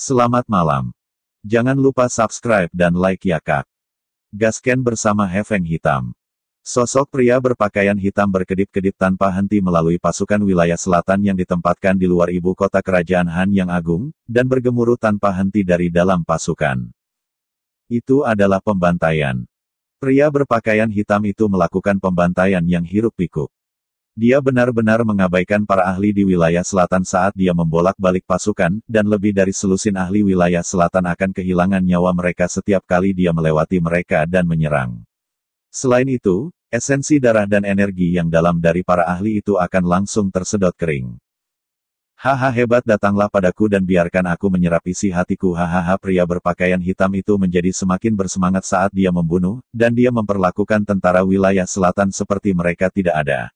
Selamat malam. Jangan lupa subscribe dan like ya kak. Gasken bersama Hefeng Hitam. Sosok pria berpakaian hitam berkedip-kedip tanpa henti melalui pasukan wilayah selatan yang ditempatkan di luar ibu kota kerajaan Han yang agung, dan bergemuruh tanpa henti dari dalam pasukan. Itu adalah pembantaian. Pria berpakaian hitam itu melakukan pembantaian yang hirup pikuk. Dia benar-benar mengabaikan para ahli di wilayah selatan saat dia membolak-balik pasukan, dan lebih dari selusin ahli wilayah selatan akan kehilangan nyawa mereka setiap kali dia melewati mereka dan menyerang. Selain itu, esensi darah dan energi yang dalam dari para ahli itu akan langsung tersedot kering. Haha hebat datanglah padaku dan biarkan aku menyerap isi hatiku. Hahaha pria berpakaian hitam itu menjadi semakin bersemangat saat dia membunuh, dan dia memperlakukan tentara wilayah selatan seperti mereka tidak ada.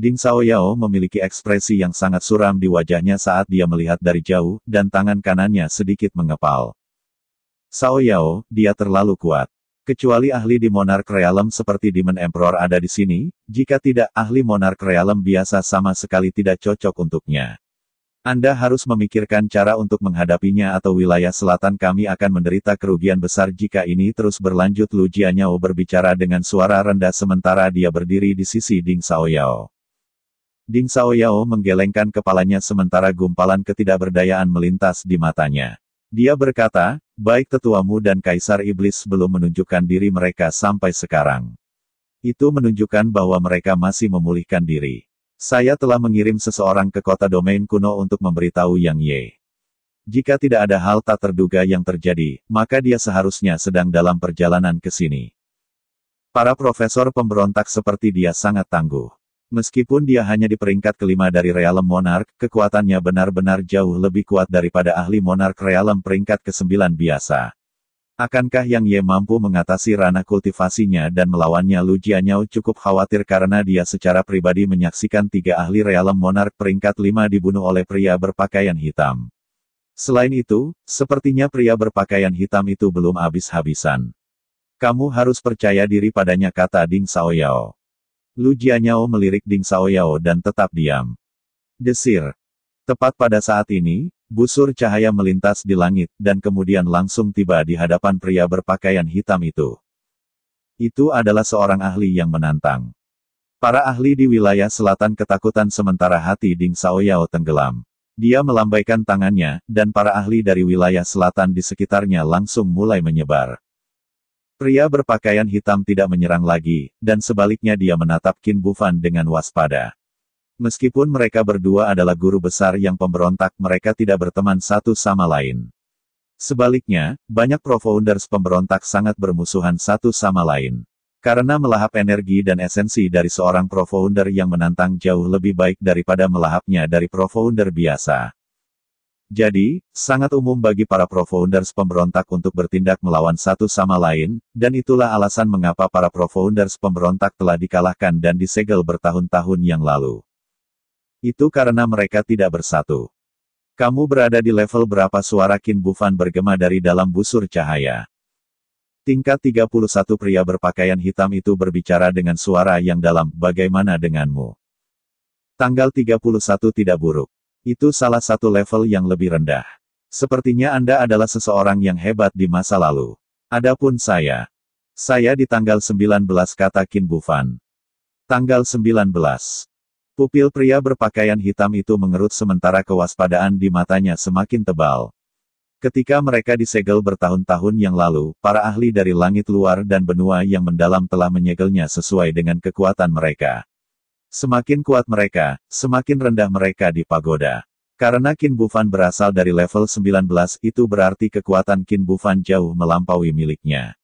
Ding Xiaoyao memiliki ekspresi yang sangat suram di wajahnya saat dia melihat dari jauh, dan tangan kanannya sedikit mengepal. Sao Yao, dia terlalu kuat. Kecuali ahli di Monarch Realm seperti Demon Emperor ada di sini, jika tidak, ahli Monarch Realm biasa sama sekali tidak cocok untuknya. Anda harus memikirkan cara untuk menghadapinya atau wilayah selatan kami akan menderita kerugian besar jika ini terus berlanjut Lu Jianyao berbicara dengan suara rendah sementara dia berdiri di sisi Ding Yao. Ding Xiaoyao menggelengkan kepalanya sementara gumpalan ketidakberdayaan melintas di matanya. Dia berkata, baik tetuamu dan kaisar iblis belum menunjukkan diri mereka sampai sekarang. Itu menunjukkan bahwa mereka masih memulihkan diri. Saya telah mengirim seseorang ke kota domain kuno untuk memberitahu Yang Ye. Jika tidak ada hal tak terduga yang terjadi, maka dia seharusnya sedang dalam perjalanan ke sini. Para profesor pemberontak seperti dia sangat tangguh. Meskipun dia hanya di peringkat kelima dari Realm Monarch, kekuatannya benar-benar jauh lebih kuat daripada ahli Monark Realm peringkat ke-9 biasa. Akankah Yang Ye mampu mengatasi ranah kultivasinya dan melawannya Lu Jianyao cukup khawatir karena dia secara pribadi menyaksikan tiga ahli Realm Monarch peringkat 5 dibunuh oleh pria berpakaian hitam. Selain itu, sepertinya pria berpakaian hitam itu belum habis-habisan. Kamu harus percaya diri padanya kata Ding Saoyao. Lu Jianyao melirik Ding Xiaoyao dan tetap diam. Desir. Tepat pada saat ini, busur cahaya melintas di langit, dan kemudian langsung tiba di hadapan pria berpakaian hitam itu. Itu adalah seorang ahli yang menantang. Para ahli di wilayah selatan ketakutan sementara hati Ding Xiaoyao tenggelam. Dia melambaikan tangannya, dan para ahli dari wilayah selatan di sekitarnya langsung mulai menyebar. Pria berpakaian hitam tidak menyerang lagi, dan sebaliknya dia menatap Qin Bufan dengan waspada. Meskipun mereka berdua adalah guru besar yang pemberontak, mereka tidak berteman satu sama lain. Sebaliknya, banyak profounders pemberontak sangat bermusuhan satu sama lain. Karena melahap energi dan esensi dari seorang profounder yang menantang jauh lebih baik daripada melahapnya dari profounder biasa. Jadi, sangat umum bagi para profounders pemberontak untuk bertindak melawan satu sama lain, dan itulah alasan mengapa para profounders pemberontak telah dikalahkan dan disegel bertahun-tahun yang lalu. Itu karena mereka tidak bersatu. Kamu berada di level berapa suara Kin Bufan bergema dari dalam busur cahaya. Tingkat 31 pria berpakaian hitam itu berbicara dengan suara yang dalam, bagaimana denganmu? Tanggal 31 tidak buruk. Itu salah satu level yang lebih rendah. Sepertinya Anda adalah seseorang yang hebat di masa lalu. Adapun saya. Saya di tanggal 19 kata Kin Bufan. Tanggal 19. Pupil pria berpakaian hitam itu mengerut sementara kewaspadaan di matanya semakin tebal. Ketika mereka disegel bertahun-tahun yang lalu, para ahli dari langit luar dan benua yang mendalam telah menyegelnya sesuai dengan kekuatan mereka. Semakin kuat mereka, semakin rendah mereka di pagoda. Karena kin Bufan berasal dari level 19 itu berarti kekuatan kin Bufan jauh melampaui miliknya.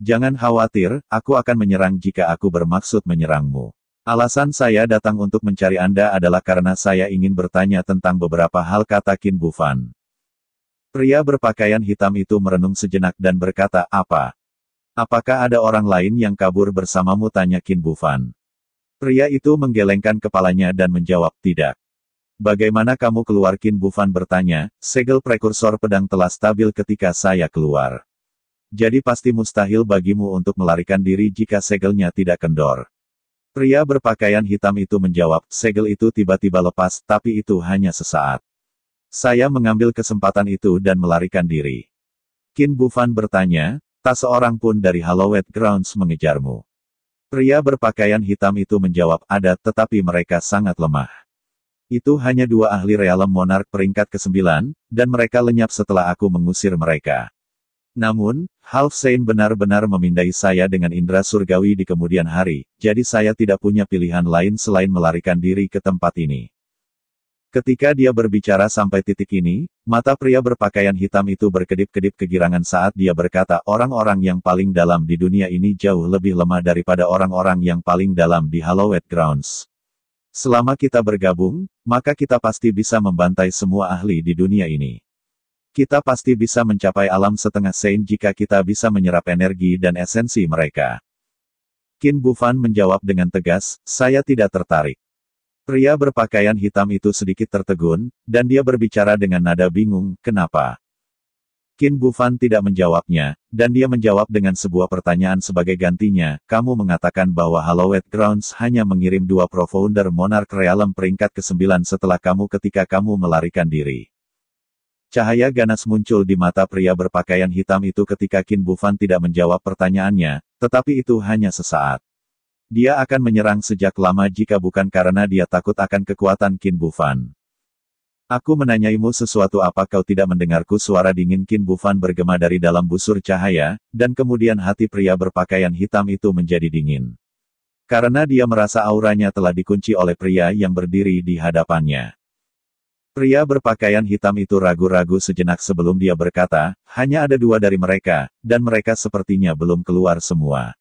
Jangan khawatir, aku akan menyerang jika aku bermaksud menyerangmu. Alasan saya datang untuk mencari Anda adalah karena saya ingin bertanya tentang beberapa hal kata kin Bufan. Pria berpakaian hitam itu merenung sejenak dan berkata, apa? Apakah ada orang lain yang kabur bersamamu tanya kin Bufan. Pria itu menggelengkan kepalanya dan menjawab tidak. Bagaimana kamu keluar Kin Bufan bertanya, segel prekursor pedang telah stabil ketika saya keluar. Jadi pasti mustahil bagimu untuk melarikan diri jika segelnya tidak kendor. Pria berpakaian hitam itu menjawab, segel itu tiba-tiba lepas, tapi itu hanya sesaat. Saya mengambil kesempatan itu dan melarikan diri. Kin Bufan bertanya, tak seorang pun dari Hallowed Grounds mengejarmu. Pria berpakaian hitam itu menjawab ada tetapi mereka sangat lemah. Itu hanya dua ahli realem monark peringkat ke-9, dan mereka lenyap setelah aku mengusir mereka. Namun, Halfsein benar-benar memindai saya dengan indera surgawi di kemudian hari, jadi saya tidak punya pilihan lain selain melarikan diri ke tempat ini. Ketika dia berbicara sampai titik ini, mata pria berpakaian hitam itu berkedip-kedip kegirangan saat dia berkata orang-orang yang paling dalam di dunia ini jauh lebih lemah daripada orang-orang yang paling dalam di Hallowed Grounds. Selama kita bergabung, maka kita pasti bisa membantai semua ahli di dunia ini. Kita pasti bisa mencapai alam setengah Saint jika kita bisa menyerap energi dan esensi mereka. Qin Bufan menjawab dengan tegas, saya tidak tertarik. Pria berpakaian hitam itu sedikit tertegun, dan dia berbicara dengan nada bingung, kenapa? Qin Bufan tidak menjawabnya, dan dia menjawab dengan sebuah pertanyaan sebagai gantinya, kamu mengatakan bahwa Hallowed Grounds hanya mengirim dua profounder Monarch Realm peringkat ke-9 setelah kamu ketika kamu melarikan diri. Cahaya ganas muncul di mata pria berpakaian hitam itu ketika Qin Bufan tidak menjawab pertanyaannya, tetapi itu hanya sesaat. Dia akan menyerang sejak lama jika bukan karena dia takut akan kekuatan Qin Bufan. Aku menanyaimu sesuatu apa kau tidak mendengarku suara dingin Qin Bufan bergema dari dalam busur cahaya, dan kemudian hati pria berpakaian hitam itu menjadi dingin. Karena dia merasa auranya telah dikunci oleh pria yang berdiri di hadapannya. Pria berpakaian hitam itu ragu-ragu sejenak sebelum dia berkata, hanya ada dua dari mereka, dan mereka sepertinya belum keluar semua.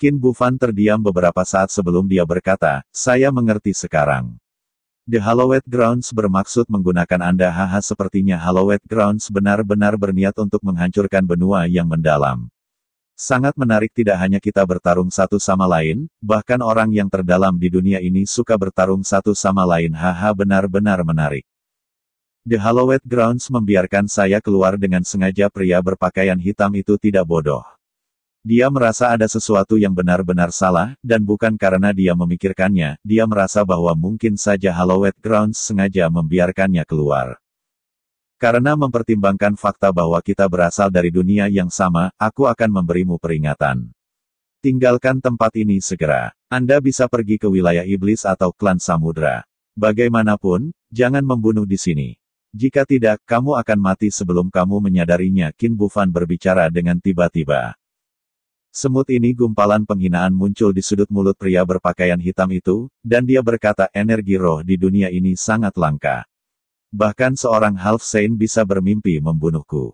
Qin Bufan terdiam beberapa saat sebelum dia berkata, saya mengerti sekarang. The Hallowed Grounds bermaksud menggunakan Anda haha sepertinya Hallowed Grounds benar-benar berniat untuk menghancurkan benua yang mendalam. Sangat menarik tidak hanya kita bertarung satu sama lain, bahkan orang yang terdalam di dunia ini suka bertarung satu sama lain haha benar-benar menarik. The Hallowed Grounds membiarkan saya keluar dengan sengaja pria berpakaian hitam itu tidak bodoh. Dia merasa ada sesuatu yang benar-benar salah, dan bukan karena dia memikirkannya, dia merasa bahwa mungkin saja Hallowed Grounds sengaja membiarkannya keluar. Karena mempertimbangkan fakta bahwa kita berasal dari dunia yang sama, aku akan memberimu peringatan. Tinggalkan tempat ini segera. Anda bisa pergi ke wilayah iblis atau klan samudra. Bagaimanapun, jangan membunuh di sini. Jika tidak, kamu akan mati sebelum kamu menyadarinya. Kin Bufan berbicara dengan tiba-tiba. Semut ini gumpalan penghinaan muncul di sudut mulut pria berpakaian hitam itu, dan dia berkata energi roh di dunia ini sangat langka. Bahkan seorang half saint bisa bermimpi membunuhku.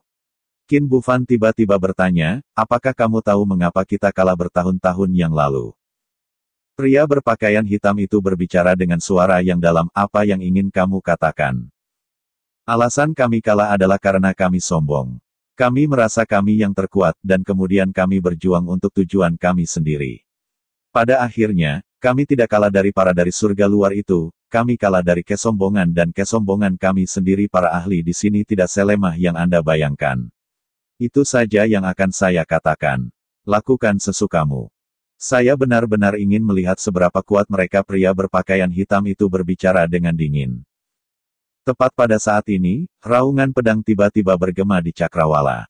Kin Bufan tiba-tiba bertanya, apakah kamu tahu mengapa kita kalah bertahun-tahun yang lalu? Pria berpakaian hitam itu berbicara dengan suara yang dalam apa yang ingin kamu katakan. Alasan kami kalah adalah karena kami sombong. Kami merasa kami yang terkuat, dan kemudian kami berjuang untuk tujuan kami sendiri. Pada akhirnya, kami tidak kalah dari para dari surga luar itu, kami kalah dari kesombongan dan kesombongan kami sendiri para ahli di sini tidak selemah yang Anda bayangkan. Itu saja yang akan saya katakan. Lakukan sesukamu. Saya benar-benar ingin melihat seberapa kuat mereka pria berpakaian hitam itu berbicara dengan dingin. Tepat pada saat ini, raungan pedang tiba-tiba bergema di Cakrawala.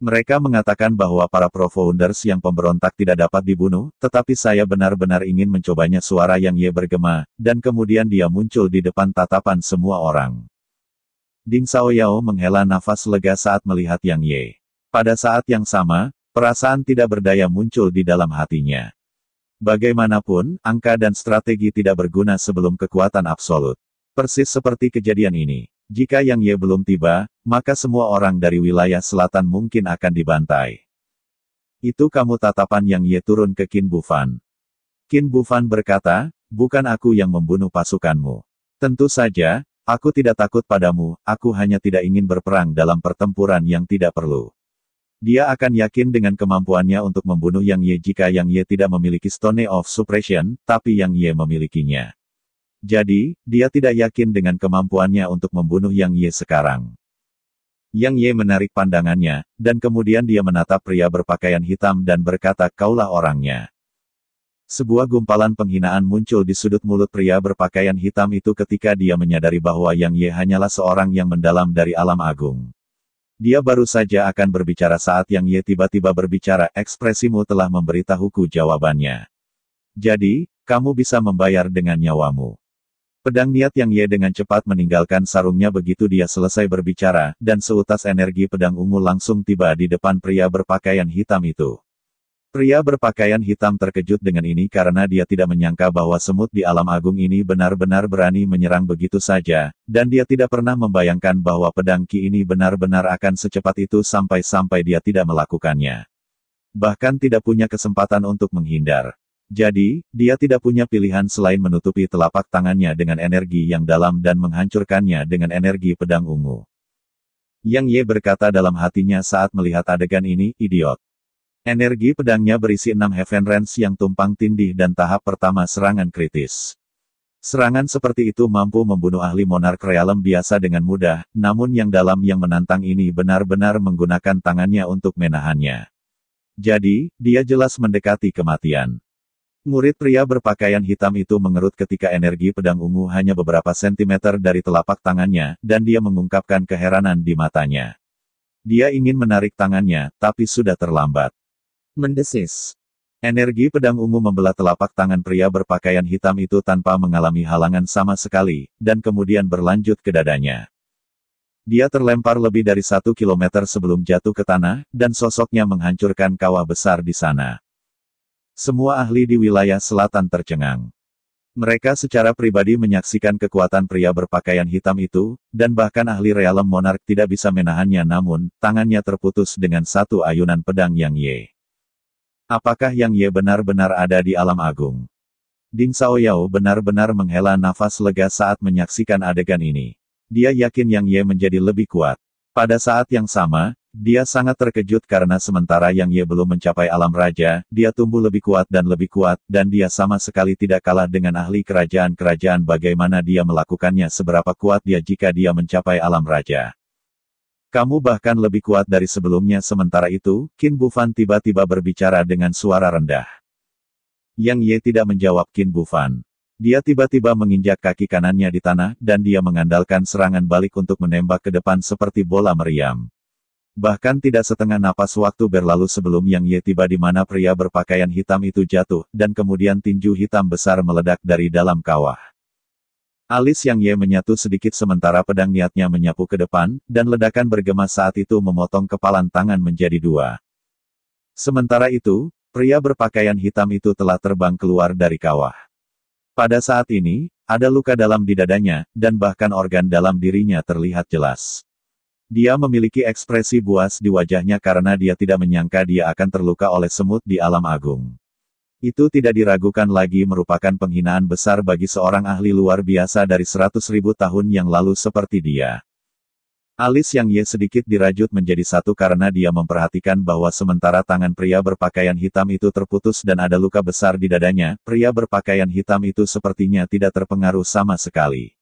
Mereka mengatakan bahwa para pro-founders yang pemberontak tidak dapat dibunuh, tetapi saya benar-benar ingin mencobanya suara yang ye bergema, dan kemudian dia muncul di depan tatapan semua orang. Ding Xiaoyao menghela nafas lega saat melihat Yang Ye. Pada saat yang sama, perasaan tidak berdaya muncul di dalam hatinya. Bagaimanapun, angka dan strategi tidak berguna sebelum kekuatan absolut. Persis seperti kejadian ini, jika Yang Ye belum tiba, maka semua orang dari wilayah selatan mungkin akan dibantai. Itu kamu tatapan Yang Ye turun ke Qin Bufan. Qin Bufan berkata, bukan aku yang membunuh pasukanmu. Tentu saja, aku tidak takut padamu, aku hanya tidak ingin berperang dalam pertempuran yang tidak perlu. Dia akan yakin dengan kemampuannya untuk membunuh Yang Ye jika Yang Ye tidak memiliki Stone of Suppression, tapi Yang Ye memilikinya. Jadi, dia tidak yakin dengan kemampuannya untuk membunuh Yang Ye sekarang. Yang Ye menarik pandangannya, dan kemudian dia menatap pria berpakaian hitam dan berkata kaulah orangnya. Sebuah gumpalan penghinaan muncul di sudut mulut pria berpakaian hitam itu ketika dia menyadari bahwa Yang Ye hanyalah seorang yang mendalam dari alam agung. Dia baru saja akan berbicara saat Yang Ye tiba-tiba berbicara, ekspresimu telah memberitahuku jawabannya. Jadi, kamu bisa membayar dengan nyawamu. Pedang niat yang Ye dengan cepat meninggalkan sarungnya begitu dia selesai berbicara, dan seutas energi pedang ungu langsung tiba di depan pria berpakaian hitam itu. Pria berpakaian hitam terkejut dengan ini karena dia tidak menyangka bahwa semut di alam agung ini benar-benar berani menyerang begitu saja, dan dia tidak pernah membayangkan bahwa pedang Ki ini benar-benar akan secepat itu sampai-sampai dia tidak melakukannya. Bahkan tidak punya kesempatan untuk menghindar. Jadi, dia tidak punya pilihan selain menutupi telapak tangannya dengan energi yang dalam dan menghancurkannya dengan energi pedang ungu. Yang Ye berkata dalam hatinya saat melihat adegan ini, idiot. Energi pedangnya berisi enam Heaven Range yang tumpang tindih dan tahap pertama serangan kritis. Serangan seperti itu mampu membunuh ahli monark realem biasa dengan mudah, namun yang dalam yang menantang ini benar-benar menggunakan tangannya untuk menahannya. Jadi, dia jelas mendekati kematian. Murid pria berpakaian hitam itu mengerut ketika energi pedang ungu hanya beberapa sentimeter dari telapak tangannya, dan dia mengungkapkan keheranan di matanya. Dia ingin menarik tangannya, tapi sudah terlambat. Mendesis. Energi pedang ungu membelah telapak tangan pria berpakaian hitam itu tanpa mengalami halangan sama sekali, dan kemudian berlanjut ke dadanya. Dia terlempar lebih dari satu kilometer sebelum jatuh ke tanah, dan sosoknya menghancurkan kawah besar di sana. Semua ahli di wilayah selatan tercengang. Mereka secara pribadi menyaksikan kekuatan pria berpakaian hitam itu, dan bahkan ahli realem monark tidak bisa menahannya namun, tangannya terputus dengan satu ayunan pedang Yang Ye. Apakah Yang Ye benar-benar ada di alam agung? Ding Xiaoyao benar-benar menghela nafas lega saat menyaksikan adegan ini. Dia yakin Yang Ye menjadi lebih kuat. Pada saat yang sama, dia sangat terkejut karena sementara Yang ia belum mencapai alam raja, dia tumbuh lebih kuat dan lebih kuat, dan dia sama sekali tidak kalah dengan ahli kerajaan-kerajaan bagaimana dia melakukannya seberapa kuat dia jika dia mencapai alam raja. Kamu bahkan lebih kuat dari sebelumnya sementara itu, Qin Bufan tiba-tiba berbicara dengan suara rendah. Yang Ye tidak menjawab Qin Bufan. Dia tiba-tiba menginjak kaki kanannya di tanah, dan dia mengandalkan serangan balik untuk menembak ke depan seperti bola meriam. Bahkan tidak setengah napas waktu berlalu sebelum Yang Ye tiba di mana pria berpakaian hitam itu jatuh, dan kemudian tinju hitam besar meledak dari dalam kawah. Alis Yang Ye menyatu sedikit sementara pedang niatnya menyapu ke depan, dan ledakan bergema saat itu memotong kepalan tangan menjadi dua. Sementara itu, pria berpakaian hitam itu telah terbang keluar dari kawah. Pada saat ini, ada luka dalam di dadanya, dan bahkan organ dalam dirinya terlihat jelas. Dia memiliki ekspresi buas di wajahnya karena dia tidak menyangka dia akan terluka oleh semut di alam agung. Itu tidak diragukan lagi merupakan penghinaan besar bagi seorang ahli luar biasa dari seratus ribu tahun yang lalu seperti dia. Alis yang Ye sedikit dirajut menjadi satu karena dia memperhatikan bahwa sementara tangan pria berpakaian hitam itu terputus dan ada luka besar di dadanya, pria berpakaian hitam itu sepertinya tidak terpengaruh sama sekali.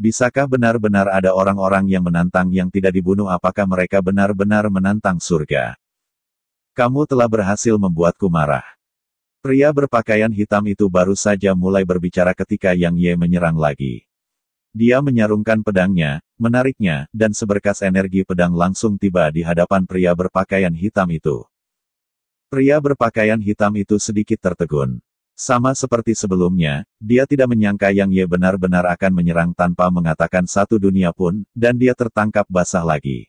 Bisakah benar-benar ada orang-orang yang menantang yang tidak dibunuh apakah mereka benar-benar menantang surga? Kamu telah berhasil membuatku marah. Pria berpakaian hitam itu baru saja mulai berbicara ketika Yang Ye menyerang lagi. Dia menyarungkan pedangnya, menariknya, dan seberkas energi pedang langsung tiba di hadapan pria berpakaian hitam itu. Pria berpakaian hitam itu sedikit tertegun. Sama seperti sebelumnya, dia tidak menyangka Yang Ye benar-benar akan menyerang tanpa mengatakan satu dunia pun, dan dia tertangkap basah lagi.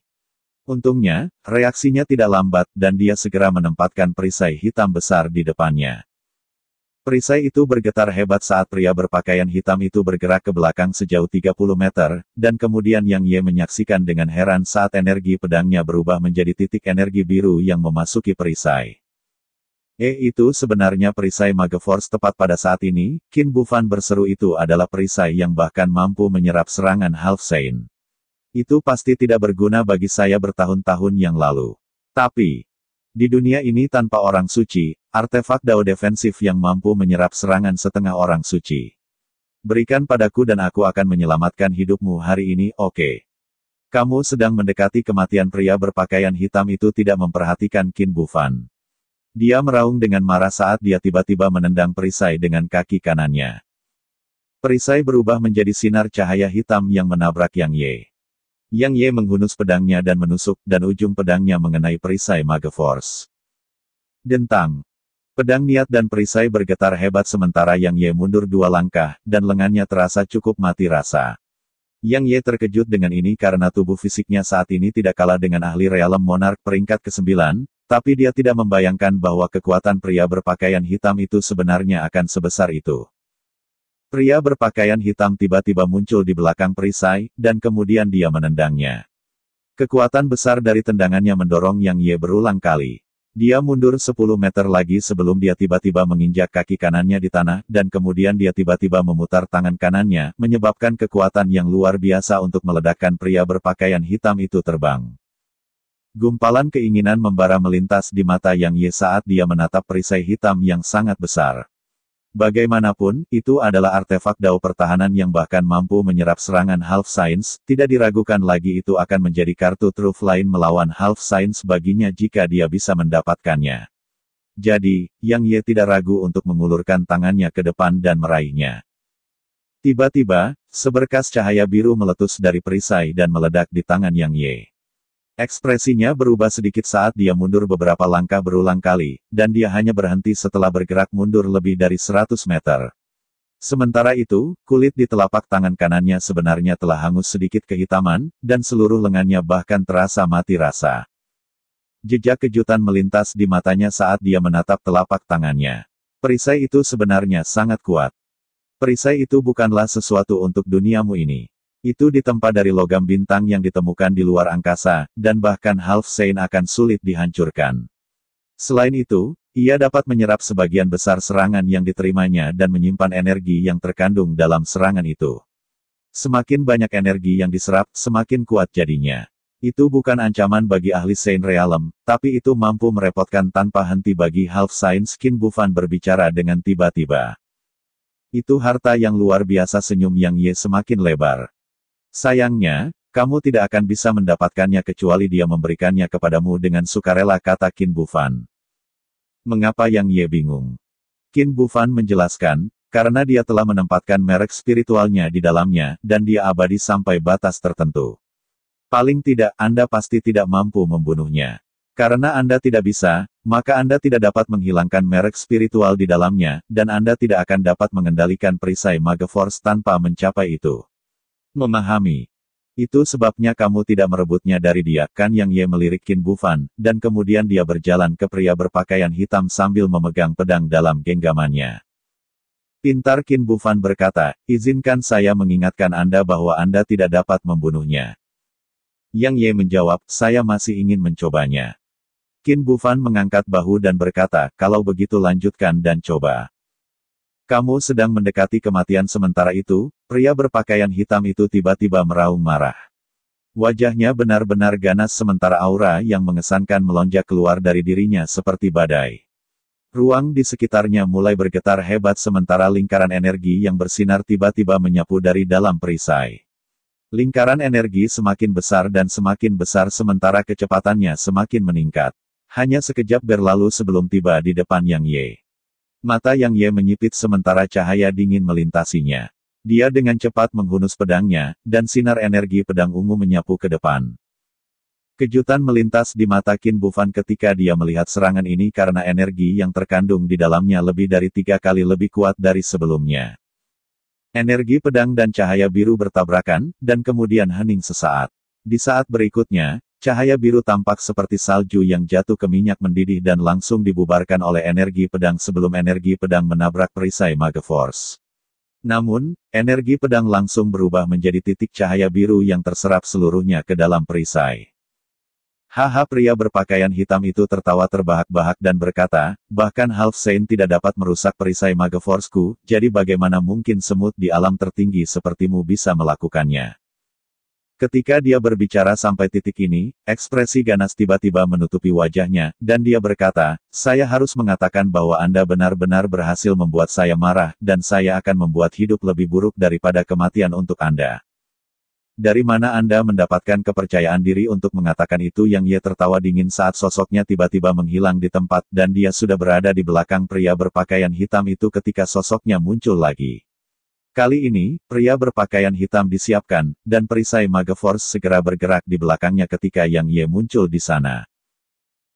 Untungnya, reaksinya tidak lambat dan dia segera menempatkan perisai hitam besar di depannya. Perisai itu bergetar hebat saat pria berpakaian hitam itu bergerak ke belakang sejauh 30 meter, dan kemudian Yang Ye menyaksikan dengan heran saat energi pedangnya berubah menjadi titik energi biru yang memasuki perisai. E itu sebenarnya perisai Force tepat pada saat ini, Qin Bufan berseru itu adalah perisai yang bahkan mampu menyerap serangan Half Saint. Itu pasti tidak berguna bagi saya bertahun-tahun yang lalu. Tapi, di dunia ini tanpa orang suci, artefak dao defensif yang mampu menyerap serangan setengah orang suci. Berikan padaku dan aku akan menyelamatkan hidupmu hari ini, oke. Okay. Kamu sedang mendekati kematian pria berpakaian hitam itu tidak memperhatikan Qin Bufan. Dia meraung dengan marah saat dia tiba-tiba menendang perisai dengan kaki kanannya. Perisai berubah menjadi sinar cahaya hitam yang menabrak Yang Ye. Yang Ye menghunus pedangnya dan menusuk, dan ujung pedangnya mengenai perisai Mage Force. Dentang. Pedang niat dan perisai bergetar hebat sementara Yang Ye mundur dua langkah, dan lengannya terasa cukup mati rasa. Yang Ye terkejut dengan ini karena tubuh fisiknya saat ini tidak kalah dengan ahli realem monark peringkat ke-9, tapi dia tidak membayangkan bahwa kekuatan pria berpakaian hitam itu sebenarnya akan sebesar itu. Pria berpakaian hitam tiba-tiba muncul di belakang perisai, dan kemudian dia menendangnya. Kekuatan besar dari tendangannya mendorong Yang Ye berulang kali. Dia mundur 10 meter lagi sebelum dia tiba-tiba menginjak kaki kanannya di tanah, dan kemudian dia tiba-tiba memutar tangan kanannya, menyebabkan kekuatan yang luar biasa untuk meledakkan pria berpakaian hitam itu terbang. Gumpalan keinginan membara melintas di mata Yang Ye saat dia menatap perisai hitam yang sangat besar. Bagaimanapun, itu adalah artefak dao pertahanan yang bahkan mampu menyerap serangan Half Science, tidak diragukan lagi itu akan menjadi kartu truf lain melawan Half Science baginya jika dia bisa mendapatkannya. Jadi, Yang Ye tidak ragu untuk mengulurkan tangannya ke depan dan meraihnya. Tiba-tiba, seberkas cahaya biru meletus dari perisai dan meledak di tangan Yang Ye. Ekspresinya berubah sedikit saat dia mundur beberapa langkah berulang kali, dan dia hanya berhenti setelah bergerak mundur lebih dari 100 meter. Sementara itu, kulit di telapak tangan kanannya sebenarnya telah hangus sedikit kehitaman, dan seluruh lengannya bahkan terasa mati rasa. Jejak kejutan melintas di matanya saat dia menatap telapak tangannya. Perisai itu sebenarnya sangat kuat. Perisai itu bukanlah sesuatu untuk duniamu ini. Itu ditempa dari logam bintang yang ditemukan di luar angkasa, dan bahkan half sein akan sulit dihancurkan. Selain itu, ia dapat menyerap sebagian besar serangan yang diterimanya dan menyimpan energi yang terkandung dalam serangan itu. Semakin banyak energi yang diserap, semakin kuat jadinya. Itu bukan ancaman bagi ahli Saint Realm, tapi itu mampu merepotkan tanpa henti bagi Half Saint Skin bufan berbicara dengan tiba-tiba. Itu harta yang luar biasa senyum yang Ye semakin lebar. Sayangnya, kamu tidak akan bisa mendapatkannya kecuali dia memberikannya kepadamu dengan sukarela kata Qin Bufan. Mengapa Yang Ye bingung? Qin Bufan menjelaskan, karena dia telah menempatkan merek spiritualnya di dalamnya, dan dia abadi sampai batas tertentu. Paling tidak, Anda pasti tidak mampu membunuhnya. Karena Anda tidak bisa, maka Anda tidak dapat menghilangkan merek spiritual di dalamnya, dan Anda tidak akan dapat mengendalikan perisai Mage Force tanpa mencapai itu. Memahami. Itu sebabnya kamu tidak merebutnya dari dia, kan yang Ye melirik Kin Bufan, dan kemudian dia berjalan ke pria berpakaian hitam sambil memegang pedang dalam genggamannya. Pintar Kin Bufan berkata, izinkan saya mengingatkan Anda bahwa Anda tidak dapat membunuhnya. Yang Ye menjawab, saya masih ingin mencobanya. Kin Bufan mengangkat bahu dan berkata, kalau begitu lanjutkan dan coba. Kamu sedang mendekati kematian sementara itu, pria berpakaian hitam itu tiba-tiba meraung marah. Wajahnya benar-benar ganas sementara aura yang mengesankan melonjak keluar dari dirinya seperti badai. Ruang di sekitarnya mulai bergetar hebat sementara lingkaran energi yang bersinar tiba-tiba menyapu dari dalam perisai. Lingkaran energi semakin besar dan semakin besar sementara kecepatannya semakin meningkat. Hanya sekejap berlalu sebelum tiba di depan Yang Ye. Mata Yang Ye menyipit sementara cahaya dingin melintasinya. Dia dengan cepat menghunus pedangnya, dan sinar energi pedang ungu menyapu ke depan. Kejutan melintas di mata Qin Bufan ketika dia melihat serangan ini karena energi yang terkandung di dalamnya lebih dari tiga kali lebih kuat dari sebelumnya. Energi pedang dan cahaya biru bertabrakan, dan kemudian hening sesaat. Di saat berikutnya, Cahaya biru tampak seperti salju yang jatuh ke minyak mendidih dan langsung dibubarkan oleh energi pedang sebelum energi pedang menabrak perisai Mage Force. Namun, energi pedang langsung berubah menjadi titik cahaya biru yang terserap seluruhnya ke dalam perisai. Haha pria berpakaian hitam itu tertawa terbahak-bahak dan berkata, bahkan Half Saint tidak dapat merusak perisai Mage Force-ku, jadi bagaimana mungkin semut di alam tertinggi sepertimu bisa melakukannya. Ketika dia berbicara sampai titik ini, ekspresi ganas tiba-tiba menutupi wajahnya, dan dia berkata, saya harus mengatakan bahwa Anda benar-benar berhasil membuat saya marah, dan saya akan membuat hidup lebih buruk daripada kematian untuk Anda. Dari mana Anda mendapatkan kepercayaan diri untuk mengatakan itu yang ia tertawa dingin saat sosoknya tiba-tiba menghilang di tempat, dan dia sudah berada di belakang pria berpakaian hitam itu ketika sosoknya muncul lagi. Kali ini, pria berpakaian hitam disiapkan, dan perisai Maga Force segera bergerak di belakangnya ketika Yang Ye muncul di sana.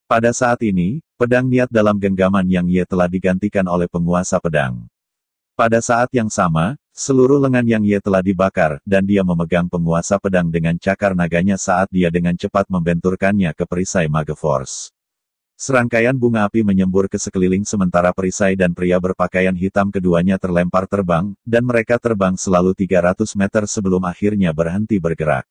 Pada saat ini, pedang niat dalam genggaman Yang Ye telah digantikan oleh penguasa pedang. Pada saat yang sama, seluruh lengan Yang Ye telah dibakar, dan dia memegang penguasa pedang dengan cakar naganya saat dia dengan cepat membenturkannya ke perisai Maga Force. Serangkaian bunga api menyembur ke sekeliling sementara perisai dan pria berpakaian hitam keduanya terlempar terbang, dan mereka terbang selalu 300 meter sebelum akhirnya berhenti bergerak.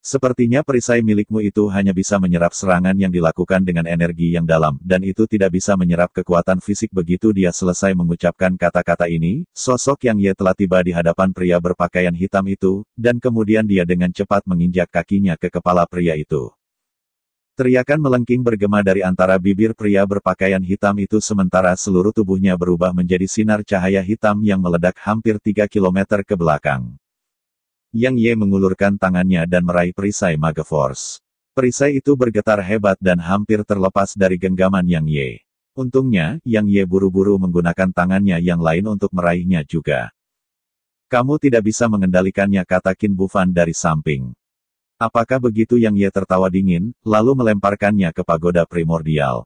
Sepertinya perisai milikmu itu hanya bisa menyerap serangan yang dilakukan dengan energi yang dalam, dan itu tidak bisa menyerap kekuatan fisik begitu dia selesai mengucapkan kata-kata ini, sosok yang ia telah tiba di hadapan pria berpakaian hitam itu, dan kemudian dia dengan cepat menginjak kakinya ke kepala pria itu. Teriakan melengking bergema dari antara bibir pria berpakaian hitam itu sementara seluruh tubuhnya berubah menjadi sinar cahaya hitam yang meledak hampir 3 km ke belakang. Yang Ye mengulurkan tangannya dan meraih perisai Mage Force. Perisai itu bergetar hebat dan hampir terlepas dari genggaman Yang Ye. Untungnya, Yang Ye buru-buru menggunakan tangannya yang lain untuk meraihnya juga. Kamu tidak bisa mengendalikannya kata Kin Bufan dari samping. Apakah begitu yang ia tertawa dingin, lalu melemparkannya ke pagoda primordial?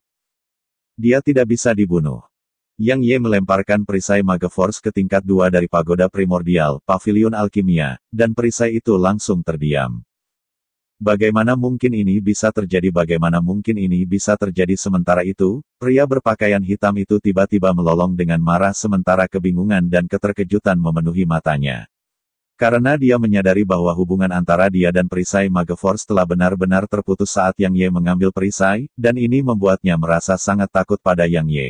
Dia tidak bisa dibunuh. Yang Ye melemparkan perisai Mage Force ke tingkat dua dari pagoda primordial, pavilion alkimia, dan perisai itu langsung terdiam. Bagaimana mungkin ini bisa terjadi bagaimana mungkin ini bisa terjadi sementara itu, pria berpakaian hitam itu tiba-tiba melolong dengan marah sementara kebingungan dan keterkejutan memenuhi matanya. Karena dia menyadari bahwa hubungan antara dia dan perisai Magavors telah benar-benar terputus saat Yang Ye mengambil perisai, dan ini membuatnya merasa sangat takut pada Yang Ye.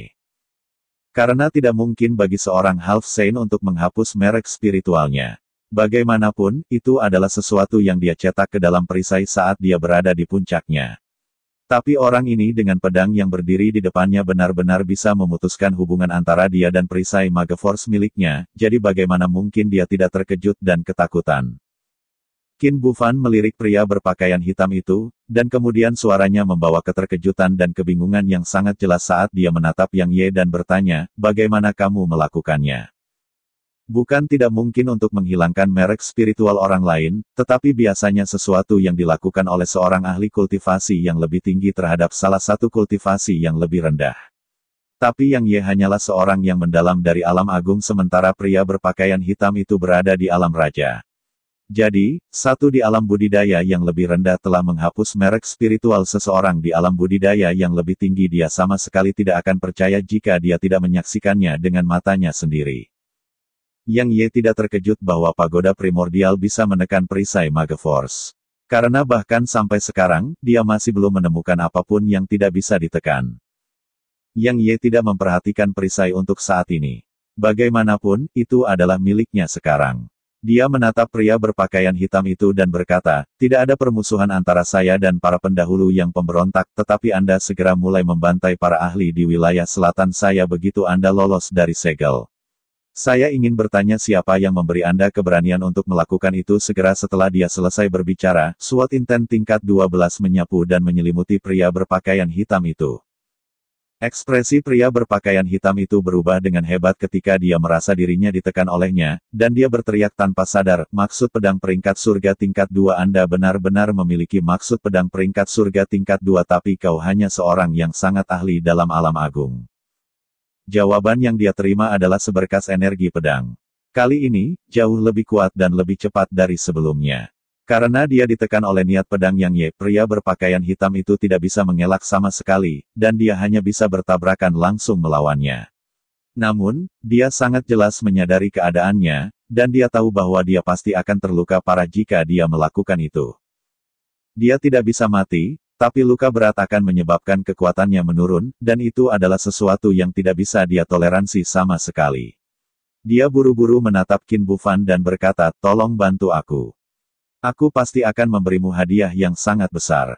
Karena tidak mungkin bagi seorang Half Saint untuk menghapus merek spiritualnya. Bagaimanapun, itu adalah sesuatu yang dia cetak ke dalam perisai saat dia berada di puncaknya. Tapi orang ini dengan pedang yang berdiri di depannya benar-benar bisa memutuskan hubungan antara dia dan perisai Mage Force miliknya, jadi bagaimana mungkin dia tidak terkejut dan ketakutan. Qin Bufan melirik pria berpakaian hitam itu, dan kemudian suaranya membawa keterkejutan dan kebingungan yang sangat jelas saat dia menatap Yang Ye dan bertanya, bagaimana kamu melakukannya? Bukan tidak mungkin untuk menghilangkan merek spiritual orang lain, tetapi biasanya sesuatu yang dilakukan oleh seorang ahli kultivasi yang lebih tinggi terhadap salah satu kultivasi yang lebih rendah. Tapi yang Ye hanyalah seorang yang mendalam dari alam agung sementara pria berpakaian hitam itu berada di alam raja. Jadi, satu di alam budidaya yang lebih rendah telah menghapus merek spiritual seseorang di alam budidaya yang lebih tinggi dia sama sekali tidak akan percaya jika dia tidak menyaksikannya dengan matanya sendiri. Yang Ye tidak terkejut bahwa pagoda primordial bisa menekan perisai Mage Force. Karena bahkan sampai sekarang, dia masih belum menemukan apapun yang tidak bisa ditekan. Yang Ye tidak memperhatikan perisai untuk saat ini. Bagaimanapun, itu adalah miliknya sekarang. Dia menatap pria berpakaian hitam itu dan berkata, tidak ada permusuhan antara saya dan para pendahulu yang pemberontak, tetapi Anda segera mulai membantai para ahli di wilayah selatan saya begitu Anda lolos dari segel. Saya ingin bertanya siapa yang memberi Anda keberanian untuk melakukan itu segera setelah dia selesai berbicara, SWAT Inten tingkat 12 menyapu dan menyelimuti pria berpakaian hitam itu. Ekspresi pria berpakaian hitam itu berubah dengan hebat ketika dia merasa dirinya ditekan olehnya, dan dia berteriak tanpa sadar, maksud pedang peringkat surga tingkat 2 Anda benar-benar memiliki maksud pedang peringkat surga tingkat 2 tapi kau hanya seorang yang sangat ahli dalam alam agung. Jawaban yang dia terima adalah seberkas energi pedang. Kali ini, jauh lebih kuat dan lebih cepat dari sebelumnya. Karena dia ditekan oleh niat pedang yang Ye, pria berpakaian hitam itu tidak bisa mengelak sama sekali, dan dia hanya bisa bertabrakan langsung melawannya. Namun, dia sangat jelas menyadari keadaannya, dan dia tahu bahwa dia pasti akan terluka parah jika dia melakukan itu. Dia tidak bisa mati, tapi luka berat akan menyebabkan kekuatannya menurun, dan itu adalah sesuatu yang tidak bisa dia toleransi sama sekali. Dia buru-buru menatap Qin Bufan dan berkata, tolong bantu aku. Aku pasti akan memberimu hadiah yang sangat besar.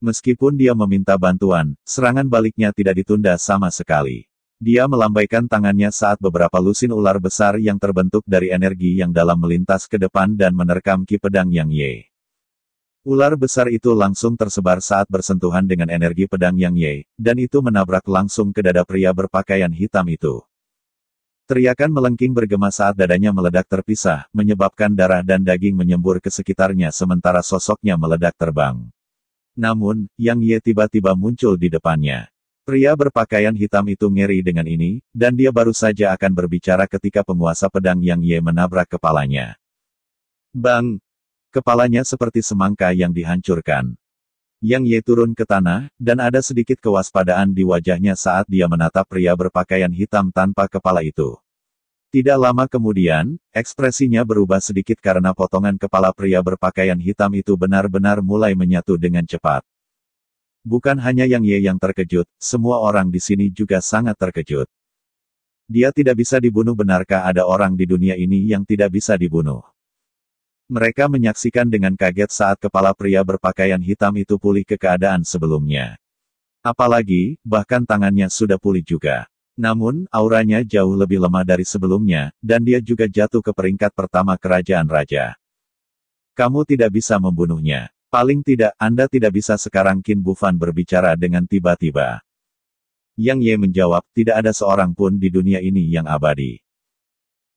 Meskipun dia meminta bantuan, serangan baliknya tidak ditunda sama sekali. Dia melambaikan tangannya saat beberapa lusin ular besar yang terbentuk dari energi yang dalam melintas ke depan dan menerkam ki pedang Yang Ye. Ular besar itu langsung tersebar saat bersentuhan dengan energi pedang Yang Ye, dan itu menabrak langsung ke dada pria berpakaian hitam itu. Teriakan melengking bergema saat dadanya meledak terpisah, menyebabkan darah dan daging menyembur ke sekitarnya sementara sosoknya meledak terbang. Namun, Yang Ye tiba-tiba muncul di depannya. Pria berpakaian hitam itu ngeri dengan ini, dan dia baru saja akan berbicara ketika penguasa pedang Yang Ye menabrak kepalanya. Bang, Kepalanya seperti semangka yang dihancurkan. Yang Ye turun ke tanah, dan ada sedikit kewaspadaan di wajahnya saat dia menatap pria berpakaian hitam tanpa kepala itu. Tidak lama kemudian, ekspresinya berubah sedikit karena potongan kepala pria berpakaian hitam itu benar-benar mulai menyatu dengan cepat. Bukan hanya Yang Ye yang terkejut, semua orang di sini juga sangat terkejut. Dia tidak bisa dibunuh benarkah ada orang di dunia ini yang tidak bisa dibunuh? Mereka menyaksikan dengan kaget saat kepala pria berpakaian hitam itu pulih ke keadaan sebelumnya. Apalagi, bahkan tangannya sudah pulih juga. Namun, auranya jauh lebih lemah dari sebelumnya, dan dia juga jatuh ke peringkat pertama kerajaan raja. Kamu tidak bisa membunuhnya. Paling tidak, Anda tidak bisa sekarang Kin Bufan berbicara dengan tiba-tiba. Yang Ye menjawab, tidak ada seorang pun di dunia ini yang abadi.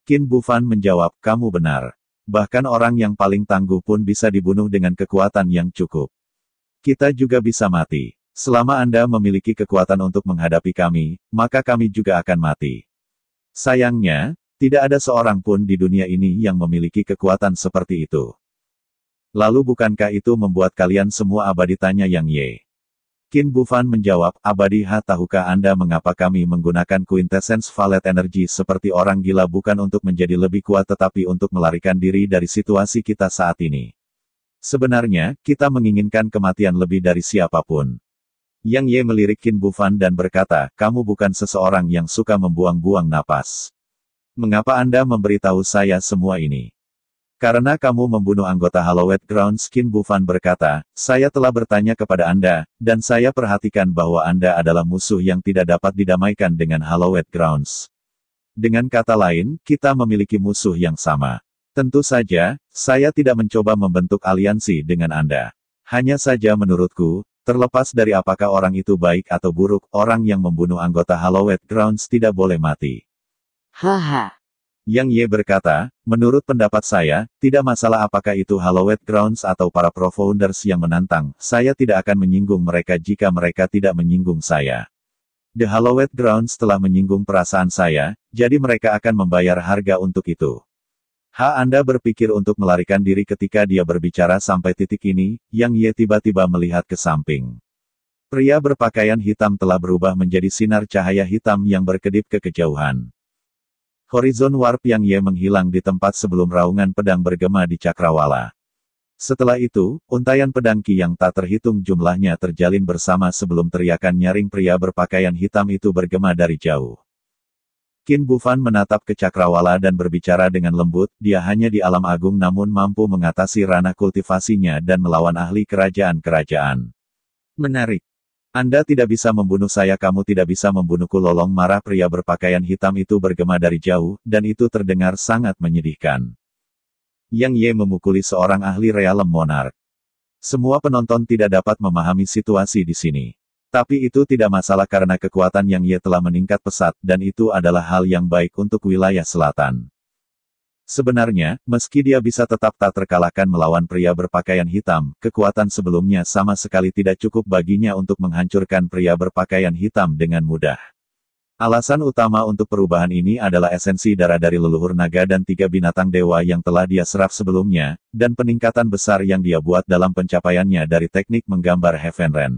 Kin Bufan menjawab, kamu benar. Bahkan orang yang paling tangguh pun bisa dibunuh dengan kekuatan yang cukup. Kita juga bisa mati. Selama Anda memiliki kekuatan untuk menghadapi kami, maka kami juga akan mati. Sayangnya, tidak ada seorang pun di dunia ini yang memiliki kekuatan seperti itu. Lalu bukankah itu membuat kalian semua abadi tanya Yang Ye? Qin Bufan menjawab, Abadi Ha tahukah Anda mengapa kami menggunakan quintessence valet energy seperti orang gila bukan untuk menjadi lebih kuat tetapi untuk melarikan diri dari situasi kita saat ini. Sebenarnya, kita menginginkan kematian lebih dari siapapun. Yang Ye melirik Qin Bufan dan berkata, kamu bukan seseorang yang suka membuang-buang napas. Mengapa Anda memberitahu saya semua ini? Karena kamu membunuh anggota Halloween Ground Skin Bufan berkata, saya telah bertanya kepada Anda, dan saya perhatikan bahwa Anda adalah musuh yang tidak dapat didamaikan dengan Halloween Grounds. Dengan kata lain, kita memiliki musuh yang sama. Tentu saja, saya tidak mencoba membentuk aliansi dengan Anda. Hanya saja menurutku, terlepas dari apakah orang itu baik atau buruk, orang yang membunuh anggota Halloween Grounds tidak boleh mati. Haha. Yang Ye berkata, menurut pendapat saya, tidak masalah apakah itu Hallowed Grounds atau para profounders yang menantang, saya tidak akan menyinggung mereka jika mereka tidak menyinggung saya. The Hallowed Grounds telah menyinggung perasaan saya, jadi mereka akan membayar harga untuk itu. Ha Anda berpikir untuk melarikan diri ketika dia berbicara sampai titik ini, Yang Ye tiba-tiba melihat ke samping. Pria berpakaian hitam telah berubah menjadi sinar cahaya hitam yang berkedip ke kejauhan. Horizon Warp yang Ye menghilang di tempat sebelum raungan pedang bergema di Cakrawala. Setelah itu, untayan pedang Ki yang tak terhitung jumlahnya terjalin bersama sebelum teriakan nyaring pria berpakaian hitam itu bergema dari jauh. Kin Bufan menatap ke Cakrawala dan berbicara dengan lembut, dia hanya di alam agung namun mampu mengatasi ranah kultivasinya dan melawan ahli kerajaan-kerajaan. Menarik. Anda tidak bisa membunuh saya kamu tidak bisa membunuhku lolong marah pria berpakaian hitam itu bergema dari jauh, dan itu terdengar sangat menyedihkan. Yang Ye memukuli seorang ahli realem monark. Semua penonton tidak dapat memahami situasi di sini. Tapi itu tidak masalah karena kekuatan Yang Ye telah meningkat pesat, dan itu adalah hal yang baik untuk wilayah selatan. Sebenarnya, meski dia bisa tetap tak terkalahkan melawan pria berpakaian hitam, kekuatan sebelumnya sama sekali tidak cukup baginya untuk menghancurkan pria berpakaian hitam dengan mudah. Alasan utama untuk perubahan ini adalah esensi darah dari leluhur naga dan tiga binatang dewa yang telah dia serap sebelumnya, dan peningkatan besar yang dia buat dalam pencapaiannya dari teknik menggambar Heaven Rain.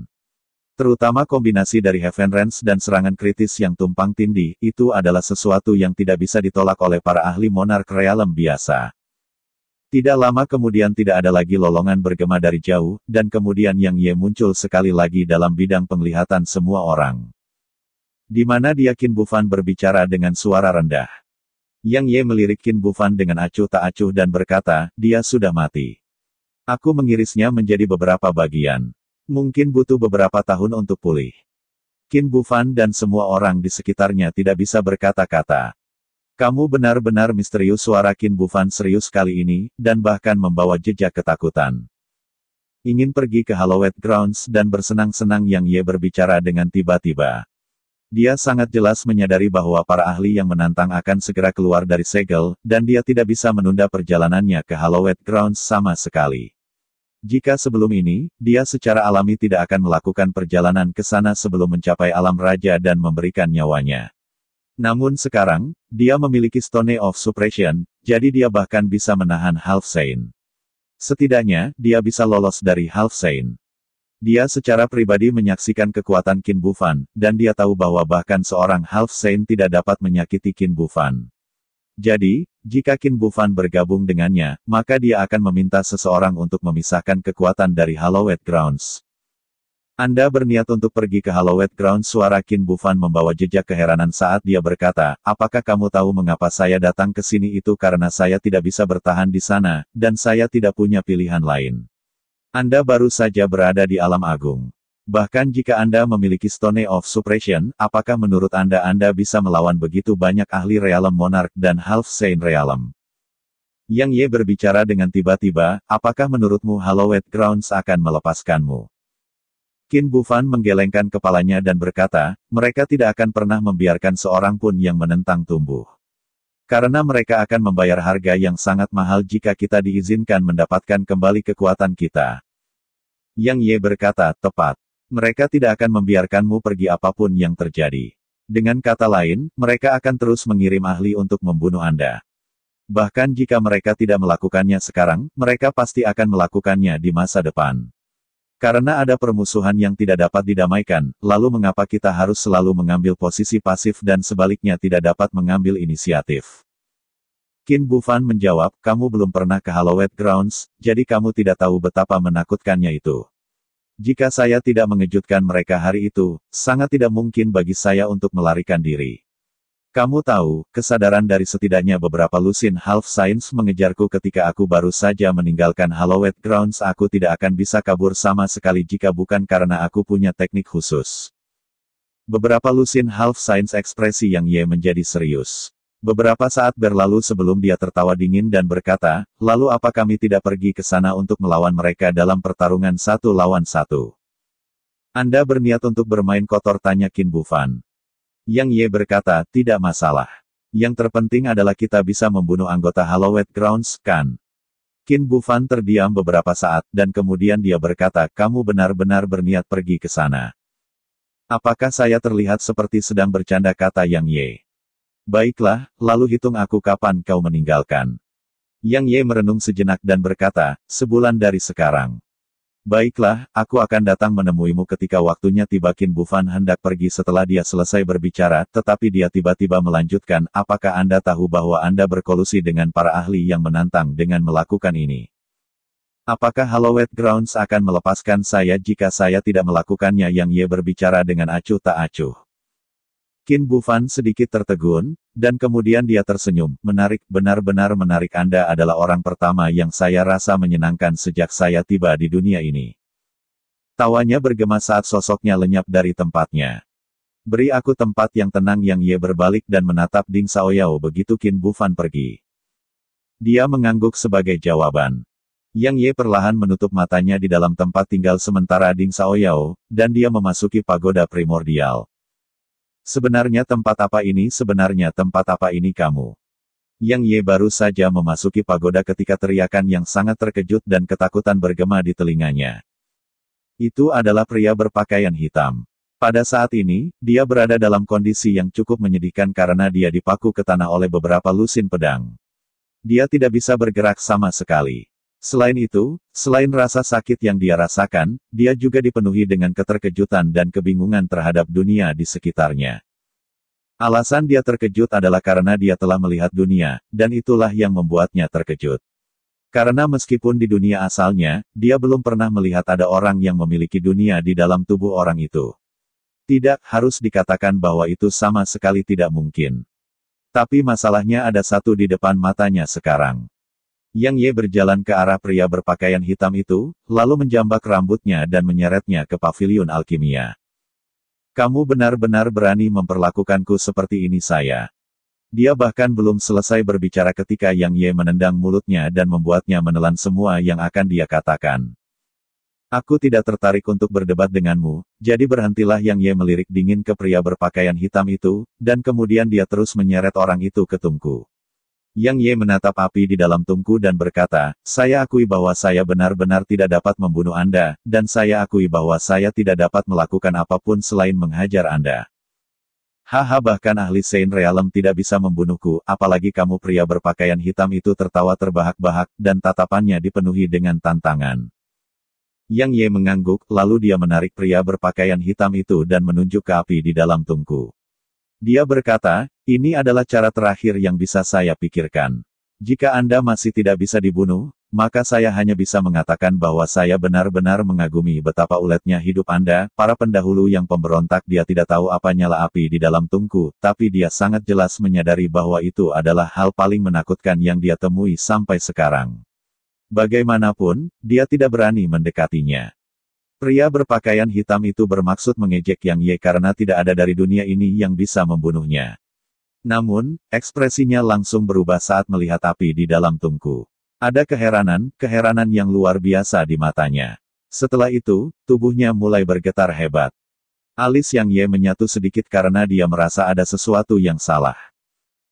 Terutama kombinasi dari Heaven Range dan serangan kritis yang tumpang tindih, itu adalah sesuatu yang tidak bisa ditolak oleh para ahli monark realem biasa. Tidak lama kemudian tidak ada lagi lolongan bergema dari jauh, dan kemudian Yang Ye muncul sekali lagi dalam bidang penglihatan semua orang. Di mana dia Kin Bufan berbicara dengan suara rendah. Yang Ye melirik Kin Bufan dengan acuh tak acuh dan berkata, dia sudah mati. Aku mengirisnya menjadi beberapa bagian. Mungkin butuh beberapa tahun untuk pulih. Qin Bufan dan semua orang di sekitarnya tidak bisa berkata-kata. Kamu benar-benar misterius suara Qin Bufan serius kali ini, dan bahkan membawa jejak ketakutan. Ingin pergi ke Hallowed Grounds dan bersenang-senang yang ia berbicara dengan tiba-tiba. Dia sangat jelas menyadari bahwa para ahli yang menantang akan segera keluar dari segel, dan dia tidak bisa menunda perjalanannya ke Hallowed Grounds sama sekali. Jika sebelum ini, dia secara alami tidak akan melakukan perjalanan ke sana sebelum mencapai alam raja dan memberikan nyawanya. Namun sekarang, dia memiliki Stone of Suppression, jadi dia bahkan bisa menahan Half Saint. Setidaknya, dia bisa lolos dari Half Saint. Dia secara pribadi menyaksikan kekuatan Qin Bufan, dan dia tahu bahwa bahkan seorang Half Saint tidak dapat menyakiti Qin Bufan. Jadi, jika Qin Bufan bergabung dengannya, maka dia akan meminta seseorang untuk memisahkan kekuatan dari Hallowed Grounds. Anda berniat untuk pergi ke Hallowed Grounds suara Qin Bufan membawa jejak keheranan saat dia berkata, apakah kamu tahu mengapa saya datang ke sini itu karena saya tidak bisa bertahan di sana, dan saya tidak punya pilihan lain. Anda baru saja berada di alam agung. Bahkan jika Anda memiliki Stone of Suppression, apakah menurut Anda Anda bisa melawan begitu banyak ahli Realm Monarch dan Half Saint Realm? Yang Ye berbicara dengan tiba-tiba, apakah menurutmu Hallowed Grounds akan melepaskanmu? Qin Bufan menggelengkan kepalanya dan berkata, mereka tidak akan pernah membiarkan seorang pun yang menentang tumbuh. Karena mereka akan membayar harga yang sangat mahal jika kita diizinkan mendapatkan kembali kekuatan kita. Yang Ye berkata, tepat. Mereka tidak akan membiarkanmu pergi apapun yang terjadi. Dengan kata lain, mereka akan terus mengirim ahli untuk membunuh Anda. Bahkan jika mereka tidak melakukannya sekarang, mereka pasti akan melakukannya di masa depan. Karena ada permusuhan yang tidak dapat didamaikan, lalu mengapa kita harus selalu mengambil posisi pasif dan sebaliknya tidak dapat mengambil inisiatif? Qin Bufan menjawab, kamu belum pernah ke Hallowed Grounds, jadi kamu tidak tahu betapa menakutkannya itu. Jika saya tidak mengejutkan mereka hari itu, sangat tidak mungkin bagi saya untuk melarikan diri. Kamu tahu, kesadaran dari setidaknya beberapa lusin half science mengejarku ketika aku baru saja meninggalkan Hallowed Grounds aku tidak akan bisa kabur sama sekali jika bukan karena aku punya teknik khusus. Beberapa lusin half science ekspresi yang ye menjadi serius. Beberapa saat berlalu sebelum dia tertawa dingin dan berkata, lalu apa kami tidak pergi ke sana untuk melawan mereka dalam pertarungan satu lawan satu? Anda berniat untuk bermain kotor tanya Qin Bufan. Yang Ye berkata, tidak masalah. Yang terpenting adalah kita bisa membunuh anggota Halloween Grounds, kan? Qin Bufan terdiam beberapa saat, dan kemudian dia berkata, kamu benar-benar berniat pergi ke sana. Apakah saya terlihat seperti sedang bercanda kata Yang Ye? Baiklah, lalu hitung aku kapan kau meninggalkan. Yang Ye merenung sejenak dan berkata, sebulan dari sekarang. Baiklah, aku akan datang menemuimu ketika waktunya tiba Kin Bufan hendak pergi setelah dia selesai berbicara, tetapi dia tiba-tiba melanjutkan, apakah Anda tahu bahwa Anda berkolusi dengan para ahli yang menantang dengan melakukan ini? Apakah Hallowed Grounds akan melepaskan saya jika saya tidak melakukannya yang Ye berbicara dengan acuh tak acuh? Qin Bufan sedikit tertegun, dan kemudian dia tersenyum. Menarik, benar-benar menarik Anda adalah orang pertama yang saya rasa menyenangkan sejak saya tiba di dunia ini. Tawanya bergema saat sosoknya lenyap dari tempatnya. Beri aku tempat yang tenang yang Ye berbalik dan menatap Ding Saoyao begitu Qin Bufan pergi. Dia mengangguk sebagai jawaban. Yang Ye perlahan menutup matanya di dalam tempat tinggal sementara Ding Saoyao, dan dia memasuki pagoda primordial. Sebenarnya tempat apa ini? Sebenarnya tempat apa ini kamu? Yang Ye baru saja memasuki pagoda ketika teriakan yang sangat terkejut dan ketakutan bergema di telinganya. Itu adalah pria berpakaian hitam. Pada saat ini, dia berada dalam kondisi yang cukup menyedihkan karena dia dipaku ke tanah oleh beberapa lusin pedang. Dia tidak bisa bergerak sama sekali. Selain itu, selain rasa sakit yang dia rasakan, dia juga dipenuhi dengan keterkejutan dan kebingungan terhadap dunia di sekitarnya. Alasan dia terkejut adalah karena dia telah melihat dunia, dan itulah yang membuatnya terkejut. Karena meskipun di dunia asalnya, dia belum pernah melihat ada orang yang memiliki dunia di dalam tubuh orang itu. Tidak harus dikatakan bahwa itu sama sekali tidak mungkin. Tapi masalahnya ada satu di depan matanya sekarang. Yang Ye berjalan ke arah pria berpakaian hitam itu, lalu menjambak rambutnya dan menyeretnya ke pavilion alkimia. Kamu benar-benar berani memperlakukanku seperti ini saya. Dia bahkan belum selesai berbicara ketika Yang Ye menendang mulutnya dan membuatnya menelan semua yang akan dia katakan. Aku tidak tertarik untuk berdebat denganmu, jadi berhentilah Yang Ye melirik dingin ke pria berpakaian hitam itu, dan kemudian dia terus menyeret orang itu ke tungku. Yang Ye menatap api di dalam tungku dan berkata, saya akui bahwa saya benar-benar tidak dapat membunuh Anda, dan saya akui bahwa saya tidak dapat melakukan apapun selain menghajar Anda. Haha bahkan ahli Saint Realm tidak bisa membunuhku, apalagi kamu pria berpakaian hitam itu tertawa terbahak-bahak, dan tatapannya dipenuhi dengan tantangan. Yang Ye mengangguk, lalu dia menarik pria berpakaian hitam itu dan menunjuk ke api di dalam tungku. Dia berkata, ini adalah cara terakhir yang bisa saya pikirkan. Jika Anda masih tidak bisa dibunuh, maka saya hanya bisa mengatakan bahwa saya benar-benar mengagumi betapa uletnya hidup Anda, para pendahulu yang pemberontak dia tidak tahu apa nyala api di dalam tungku, tapi dia sangat jelas menyadari bahwa itu adalah hal paling menakutkan yang dia temui sampai sekarang. Bagaimanapun, dia tidak berani mendekatinya. Pria berpakaian hitam itu bermaksud mengejek Yang Ye karena tidak ada dari dunia ini yang bisa membunuhnya. Namun, ekspresinya langsung berubah saat melihat api di dalam tungku. Ada keheranan, keheranan yang luar biasa di matanya. Setelah itu, tubuhnya mulai bergetar hebat. Alis Yang Ye menyatu sedikit karena dia merasa ada sesuatu yang salah.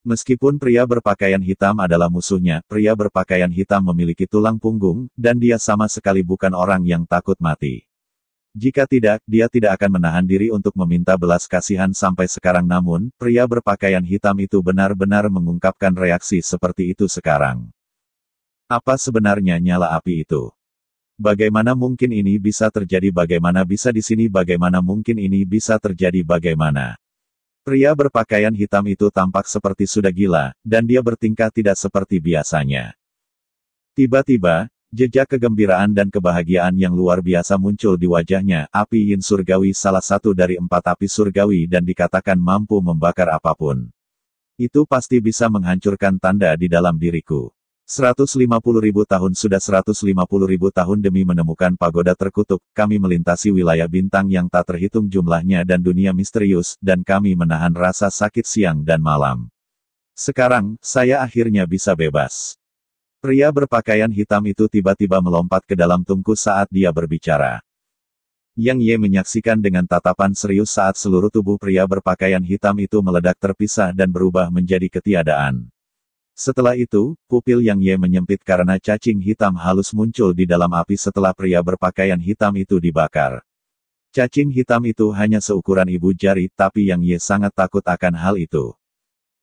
Meskipun pria berpakaian hitam adalah musuhnya, pria berpakaian hitam memiliki tulang punggung, dan dia sama sekali bukan orang yang takut mati. Jika tidak, dia tidak akan menahan diri untuk meminta belas kasihan sampai sekarang namun, pria berpakaian hitam itu benar-benar mengungkapkan reaksi seperti itu sekarang. Apa sebenarnya nyala api itu? Bagaimana mungkin ini bisa terjadi bagaimana bisa di sini bagaimana mungkin ini bisa terjadi bagaimana? Pria berpakaian hitam itu tampak seperti sudah gila, dan dia bertingkah tidak seperti biasanya. Tiba-tiba, Jejak kegembiraan dan kebahagiaan yang luar biasa muncul di wajahnya. Api yin surgawi salah satu dari empat api surgawi dan dikatakan mampu membakar apapun. Itu pasti bisa menghancurkan tanda di dalam diriku. 150 ribu tahun sudah 150 ribu tahun demi menemukan pagoda terkutuk, kami melintasi wilayah bintang yang tak terhitung jumlahnya dan dunia misterius, dan kami menahan rasa sakit siang dan malam. Sekarang, saya akhirnya bisa bebas. Pria berpakaian hitam itu tiba-tiba melompat ke dalam tungku saat dia berbicara. Yang Ye menyaksikan dengan tatapan serius saat seluruh tubuh pria berpakaian hitam itu meledak terpisah dan berubah menjadi ketiadaan. Setelah itu, pupil Yang Ye menyempit karena cacing hitam halus muncul di dalam api setelah pria berpakaian hitam itu dibakar. Cacing hitam itu hanya seukuran ibu jari tapi Yang Ye sangat takut akan hal itu.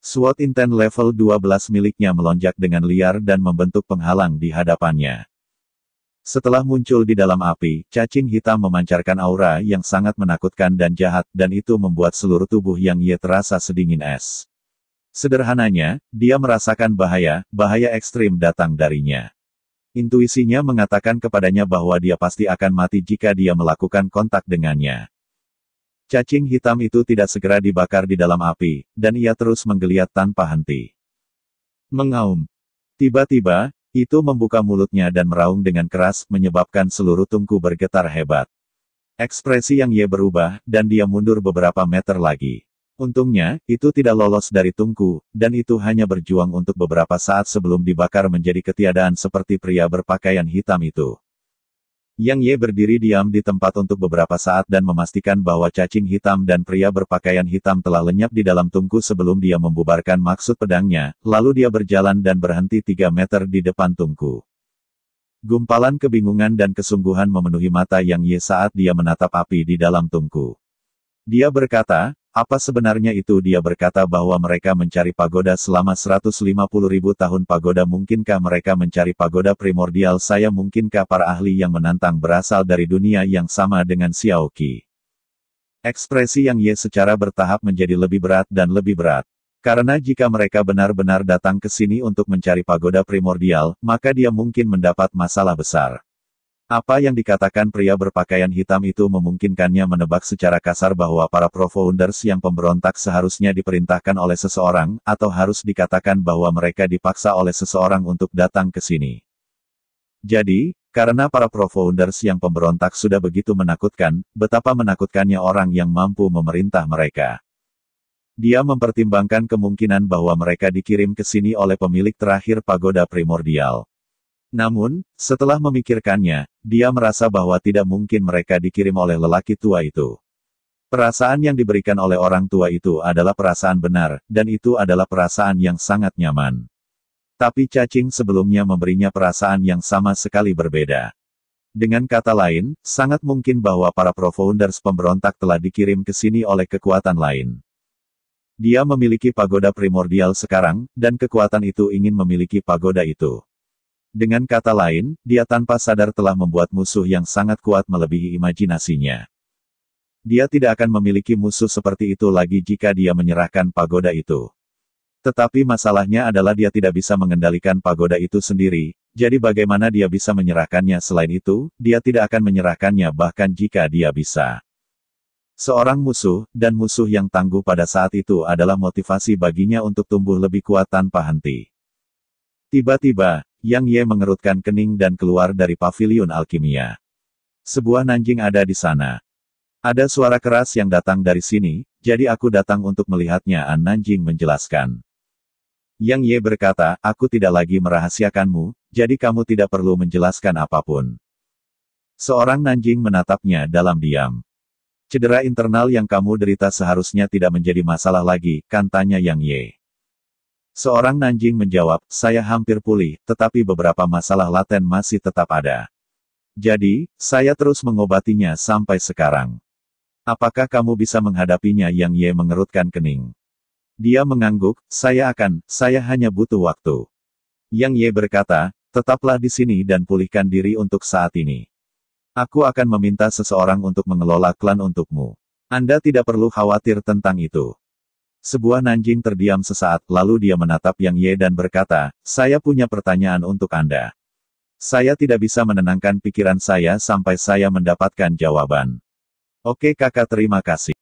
SWAT Inten level 12 miliknya melonjak dengan liar dan membentuk penghalang di hadapannya. Setelah muncul di dalam api, cacing hitam memancarkan aura yang sangat menakutkan dan jahat dan itu membuat seluruh tubuh yang ia terasa sedingin es. Sederhananya, dia merasakan bahaya, bahaya ekstrim datang darinya. Intuisinya mengatakan kepadanya bahwa dia pasti akan mati jika dia melakukan kontak dengannya. Cacing hitam itu tidak segera dibakar di dalam api, dan ia terus menggeliat tanpa henti. Mengaum. Tiba-tiba, itu membuka mulutnya dan meraung dengan keras, menyebabkan seluruh tungku bergetar hebat. Ekspresi yang ia berubah, dan dia mundur beberapa meter lagi. Untungnya, itu tidak lolos dari tungku, dan itu hanya berjuang untuk beberapa saat sebelum dibakar menjadi ketiadaan seperti pria berpakaian hitam itu. Yang Ye berdiri diam di tempat untuk beberapa saat dan memastikan bahwa cacing hitam dan pria berpakaian hitam telah lenyap di dalam tungku sebelum dia membubarkan maksud pedangnya, lalu dia berjalan dan berhenti 3 meter di depan tungku. Gumpalan kebingungan dan kesungguhan memenuhi mata Yang Ye saat dia menatap api di dalam tungku. Dia berkata, apa sebenarnya itu dia berkata bahwa mereka mencari pagoda selama 150 ribu tahun pagoda mungkinkah mereka mencari pagoda primordial saya mungkinkah para ahli yang menantang berasal dari dunia yang sama dengan Xiao Qi. Ekspresi yang Ye secara bertahap menjadi lebih berat dan lebih berat. Karena jika mereka benar-benar datang ke sini untuk mencari pagoda primordial, maka dia mungkin mendapat masalah besar. Apa yang dikatakan pria berpakaian hitam itu memungkinkannya menebak secara kasar bahwa para profounders yang pemberontak seharusnya diperintahkan oleh seseorang, atau harus dikatakan bahwa mereka dipaksa oleh seseorang untuk datang ke sini. Jadi, karena para profounders yang pemberontak sudah begitu menakutkan, betapa menakutkannya orang yang mampu memerintah mereka. Dia mempertimbangkan kemungkinan bahwa mereka dikirim ke sini oleh pemilik terakhir pagoda primordial. Namun, setelah memikirkannya, dia merasa bahwa tidak mungkin mereka dikirim oleh lelaki tua itu. Perasaan yang diberikan oleh orang tua itu adalah perasaan benar, dan itu adalah perasaan yang sangat nyaman. Tapi cacing sebelumnya memberinya perasaan yang sama sekali berbeda. Dengan kata lain, sangat mungkin bahwa para profounders pemberontak telah dikirim ke sini oleh kekuatan lain. Dia memiliki pagoda primordial sekarang, dan kekuatan itu ingin memiliki pagoda itu. Dengan kata lain, dia tanpa sadar telah membuat musuh yang sangat kuat melebihi imajinasinya. Dia tidak akan memiliki musuh seperti itu lagi jika dia menyerahkan pagoda itu. Tetapi masalahnya adalah dia tidak bisa mengendalikan pagoda itu sendiri, jadi bagaimana dia bisa menyerahkannya selain itu, dia tidak akan menyerahkannya bahkan jika dia bisa. Seorang musuh, dan musuh yang tangguh pada saat itu adalah motivasi baginya untuk tumbuh lebih kuat tanpa henti. Tiba-tiba, yang Ye mengerutkan kening dan keluar dari pavilion alkimia. Sebuah nanjing ada di sana. Ada suara keras yang datang dari sini, jadi aku datang untuk melihatnya An Nanjing menjelaskan. Yang Ye berkata, aku tidak lagi merahasiakanmu, jadi kamu tidak perlu menjelaskan apapun. Seorang Nanjing menatapnya dalam diam. Cedera internal yang kamu derita seharusnya tidak menjadi masalah lagi, kan tanya Yang Ye. Seorang Nanjing menjawab, saya hampir pulih, tetapi beberapa masalah laten masih tetap ada. Jadi, saya terus mengobatinya sampai sekarang. Apakah kamu bisa menghadapinya yang Ye mengerutkan kening? Dia mengangguk, saya akan, saya hanya butuh waktu. Yang Ye berkata, tetaplah di sini dan pulihkan diri untuk saat ini. Aku akan meminta seseorang untuk mengelola klan untukmu. Anda tidak perlu khawatir tentang itu. Sebuah nanjing terdiam sesaat, lalu dia menatap Yang Ye dan berkata, saya punya pertanyaan untuk Anda. Saya tidak bisa menenangkan pikiran saya sampai saya mendapatkan jawaban. Oke kakak terima kasih.